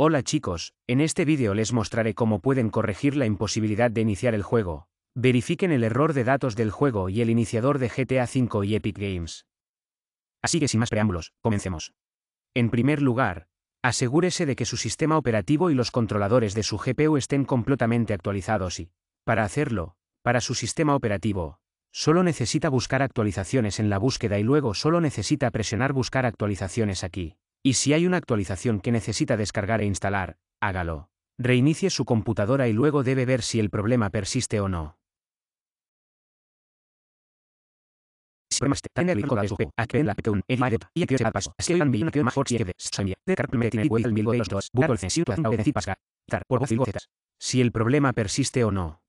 Hola chicos, en este vídeo les mostraré cómo pueden corregir la imposibilidad de iniciar el juego. Verifiquen el error de datos del juego y el iniciador de GTA V y Epic Games. Así que sin más preámbulos, comencemos. En primer lugar, asegúrese de que su sistema operativo y los controladores de su GPU estén completamente actualizados y, para hacerlo, para su sistema operativo, solo necesita buscar actualizaciones en la búsqueda y luego solo necesita presionar buscar actualizaciones aquí. Y si hay una actualización que necesita descargar e instalar, hágalo. Reinicie su computadora y luego debe ver si el problema persiste o no. Si el problema persiste o no.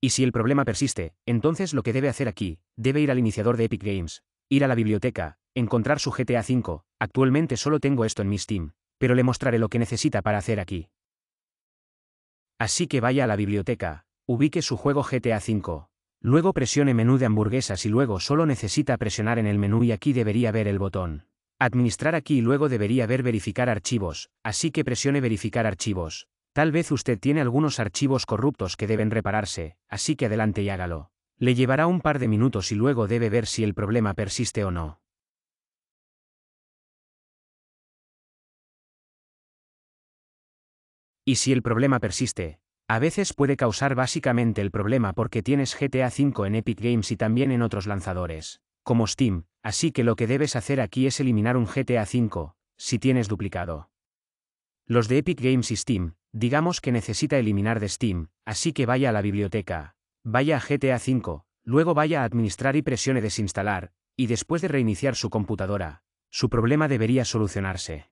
Y si el problema persiste, entonces lo que debe hacer aquí, debe ir al iniciador de Epic Games, ir a la biblioteca, encontrar su GTA V, actualmente solo tengo esto en mi Steam, pero le mostraré lo que necesita para hacer aquí. Así que vaya a la biblioteca, ubique su juego GTA V, luego presione menú de hamburguesas y luego solo necesita presionar en el menú y aquí debería ver el botón. Administrar aquí y luego debería ver verificar archivos, así que presione verificar archivos, Tal vez usted tiene algunos archivos corruptos que deben repararse, así que adelante y hágalo. Le llevará un par de minutos y luego debe ver si el problema persiste o no. Y si el problema persiste, a veces puede causar básicamente el problema porque tienes GTA V en Epic Games y también en otros lanzadores, como Steam, así que lo que debes hacer aquí es eliminar un GTA V, si tienes duplicado. Los de Epic Games y Steam, Digamos que necesita eliminar de Steam, así que vaya a la biblioteca, vaya a GTA V, luego vaya a administrar y presione desinstalar, y después de reiniciar su computadora, su problema debería solucionarse.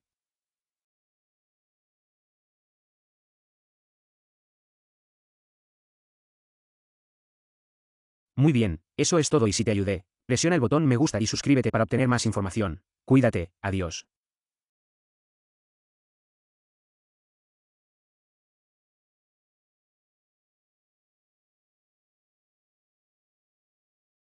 Muy bien, eso es todo y si te ayudé, presiona el botón me gusta y suscríbete para obtener más información. Cuídate, adiós.